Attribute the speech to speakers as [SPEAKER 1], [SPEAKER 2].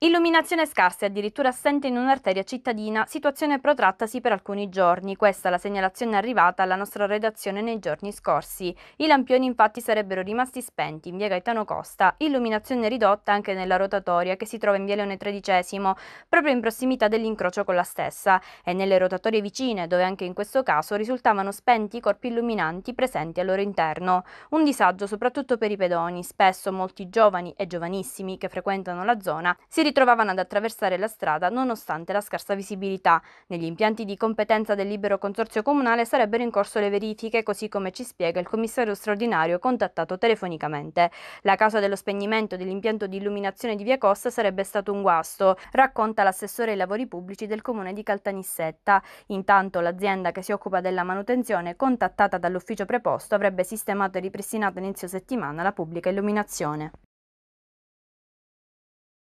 [SPEAKER 1] Illuminazione scarsa e addirittura assente in un'arteria cittadina, situazione protrattasi per alcuni giorni. Questa la segnalazione arrivata alla nostra redazione nei giorni scorsi. I lampioni infatti sarebbero rimasti spenti in via Gaetano Costa, illuminazione ridotta anche nella rotatoria che si trova in via Leone XIII, proprio in prossimità dell'incrocio con la stessa, e nelle rotatorie vicine, dove anche in questo caso risultavano spenti i corpi illuminanti presenti al loro interno. Un disagio soprattutto per i pedoni, spesso molti giovani e giovanissimi che frequentano la zona si ritrovavano ad attraversare la strada nonostante la scarsa visibilità. Negli impianti di competenza del libero consorzio comunale sarebbero in corso le verifiche, così come ci spiega il commissario straordinario contattato telefonicamente. La causa dello spegnimento dell'impianto di illuminazione di Via Costa sarebbe stato un guasto, racconta l'assessore ai lavori pubblici del comune di Caltanissetta. Intanto l'azienda che si occupa della manutenzione, contattata dall'ufficio preposto, avrebbe sistemato e ripristinato inizio settimana la pubblica illuminazione.